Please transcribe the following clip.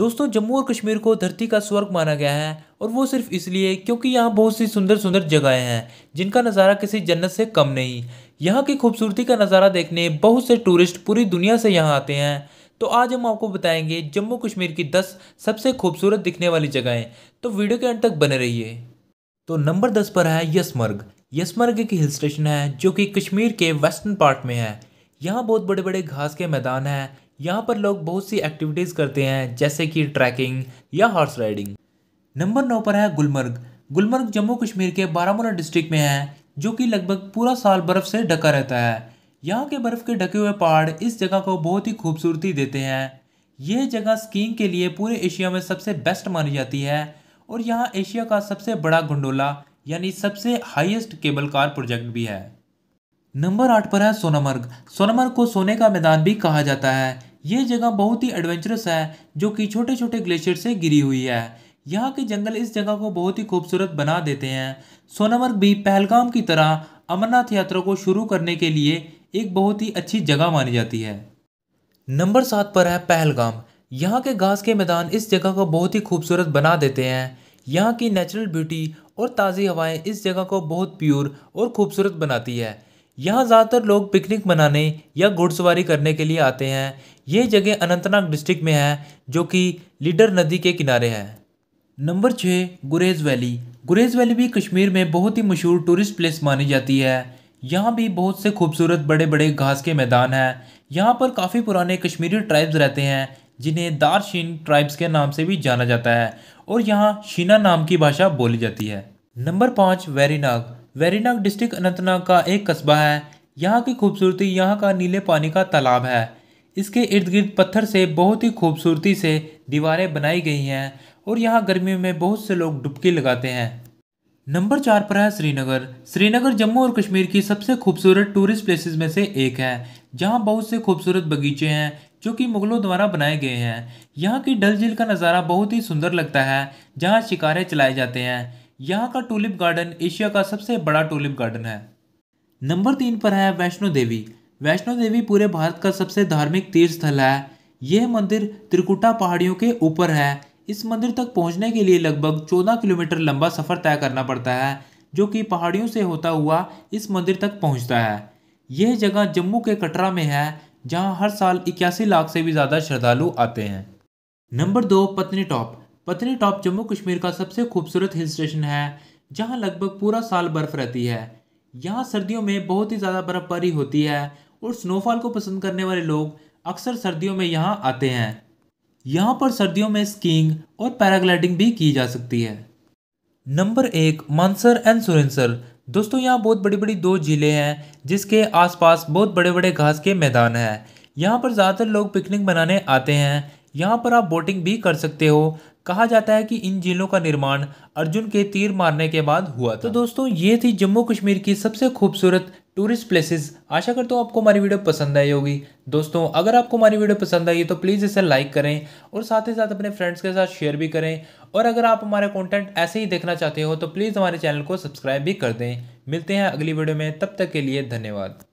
दोस्तों जम्मू और कश्मीर को धरती का स्वर्ग माना गया है और वो सिर्फ इसलिए क्योंकि यहाँ बहुत सी सुंदर सुंदर जगहें हैं जिनका नज़ारा किसी जन्नत से कम नहीं यहाँ की खूबसूरती का नज़ारा देखने बहुत से टूरिस्ट पूरी दुनिया से यहाँ आते हैं तो आज हम आपको बताएंगे जम्मू कश्मीर की 10 सबसे खूबसूरत दिखने वाली जगहें तो वीडियो के अंत तक बने रहिए तो नंबर 10 पर है यसमर्ग यसमर्ग एक हिल स्टेशन है जो कि कश्मीर के वेस्टर्न पार्ट में है यहाँ बहुत बड़े बड़े घास के मैदान हैं यहाँ पर लोग बहुत सी एक्टिविटीज़ करते हैं जैसे कि ट्रैकिंग या हॉर्स राइडिंग नंबर नौ पर है गुलमर्ग गुलमर्ग जम्मू कश्मीर के बारामूला डिस्ट्रिक्ट में है जो कि लगभग पूरा साल बर्फ़ से ढका रहता है यहाँ के बर्फ़ के ढके हुए पहाड़ इस जगह को बहुत ही खूबसूरती देते हैं यह जगह स्कीइंग के लिए पूरे एशिया में सबसे बेस्ट मानी जाती है और यहाँ एशिया का सबसे बड़ा गंडोला यानी सबसे हाईएस्ट केबल कार प्रोजेक्ट भी है नंबर आठ पर है सोनामर्ग सोनामर्ग को सोने का मैदान भी कहा जाता है ये जगह बहुत ही एडवेंचरस है जो कि छोटे छोटे ग्लेशियर से गिरी हुई है यहाँ के जंगल इस जगह को बहुत ही खूबसूरत बना देते हैं सोनामर्ग भी पहलगाम की तरह अमरनाथ यात्रा को शुरू करने के लिए एक बहुत ही अच्छी जगह मानी जाती है नंबर सात पर है पहलगाम यहाँ के घास के मैदान इस जगह को बहुत ही खूबसूरत बना देते हैं यहाँ की नेचुरल ब्यूटी और ताज़ी हवाएं इस जगह को बहुत प्योर और खूबसूरत बनाती है यहाँ ज़्यादातर लोग पिकनिक मनाने या घुड़सवारी करने के लिए आते हैं ये जगह अनंतनाग डिस्ट्रिक्ट में है जो कि लीडर नदी के किनारे है नंबर छः गुरेज वैली गुरेज वैली भी कश्मीर में बहुत ही मशहूर टूरिस्ट प्लेस मानी जाती है यहाँ भी बहुत से खूबसूरत बड़े बड़े घास के मैदान हैं यहाँ पर काफ़ी पुराने कश्मीरी ट्राइब्स रहते हैं जिन्हें दारशीन ट्राइब्स के नाम से भी जाना जाता है और यहाँ शीना नाम की भाषा बोली जाती है नंबर पाँच वैरीनाग वेरीनाग डिस्ट्रिक्ट अनंतनाग का एक कस्बा है यहाँ की खूबसूरती यहाँ का नीले पानी का तालाब है इसके इर्द गिर्द पत्थर से बहुत ही खूबसूरती से दीवारें बनाई गई हैं और यहाँ गर्मियों में बहुत से लोग डुबकी लगाते हैं नंबर चार पर है श्रीनगर श्रीनगर जम्मू और कश्मीर की सबसे खूबसूरत टूरिस्ट प्लेसेस में से एक है जहाँ बहुत से खूबसूरत बगीचे हैं जो कि मुगलों द्वारा बनाए गए हैं यहाँ की डल झील का नज़ारा बहुत ही सुंदर लगता है जहाँ शिकारें चलाए जाते हैं यहाँ का टूलिप गार्डन एशिया का सबसे बड़ा टूलिप गार्डन है नंबर तीन पर है वैष्णो देवी वैष्णो देवी पूरे भारत का सबसे धार्मिक तीर्थ स्थल है यह मंदिर त्रिकुटा पहाड़ियों के ऊपर है इस मंदिर तक पहुंचने के लिए लगभग 14 किलोमीटर लंबा सफ़र तय करना पड़ता है जो कि पहाड़ियों से होता हुआ इस मंदिर तक पहुंचता है यह जगह जम्मू के कटरा में है जहां हर साल इक्यासी लाख से भी ज़्यादा श्रद्धालु आते हैं नंबर दो पत्नी टॉप पत्नी टॉप जम्मू कश्मीर का सबसे खूबसूरत हिल स्टेशन है जहाँ लगभग पूरा साल बर्फ़ रहती है यहाँ सर्दियों में बहुत ही ज़्यादा बर्फ़बारी होती है और स्नोफॉल को पसंद करने वाले लोग अक्सर सर्दियों में यहाँ आते हैं यहाँ पर सर्दियों में स्कीइंग और पैराग्लाइडिंग भी की जा सकती है नंबर एक मानसर एंड सुरेंसर दोस्तों यहाँ बहुत बड़ी बड़ी दो जिले हैं जिसके आसपास बहुत बड़े बड़े घास के मैदान हैं यहाँ पर ज़्यादातर लोग पिकनिक बनाने आते हैं यहाँ पर आप बोटिंग भी कर सकते हो कहा जाता है कि इन झीलों का निर्माण अर्जुन के तीर मारने के बाद हुआ तो था तो दोस्तों ये थी जम्मू कश्मीर की सबसे खूबसूरत टूरिस्ट प्लेसेस आशा करता हूँ आपको हमारी वीडियो पसंद आई होगी दोस्तों अगर आपको हमारी वीडियो पसंद आई तो प्लीज़ इसे लाइक करें और साथ ही साथ अपने फ्रेंड्स के साथ शेयर भी करें और अगर आप हमारा कॉन्टेंट ऐसे ही देखना चाहते हो तो प्लीज़ हमारे चैनल को सब्सक्राइब भी कर दें मिलते हैं अगली वीडियो में तब तक के लिए धन्यवाद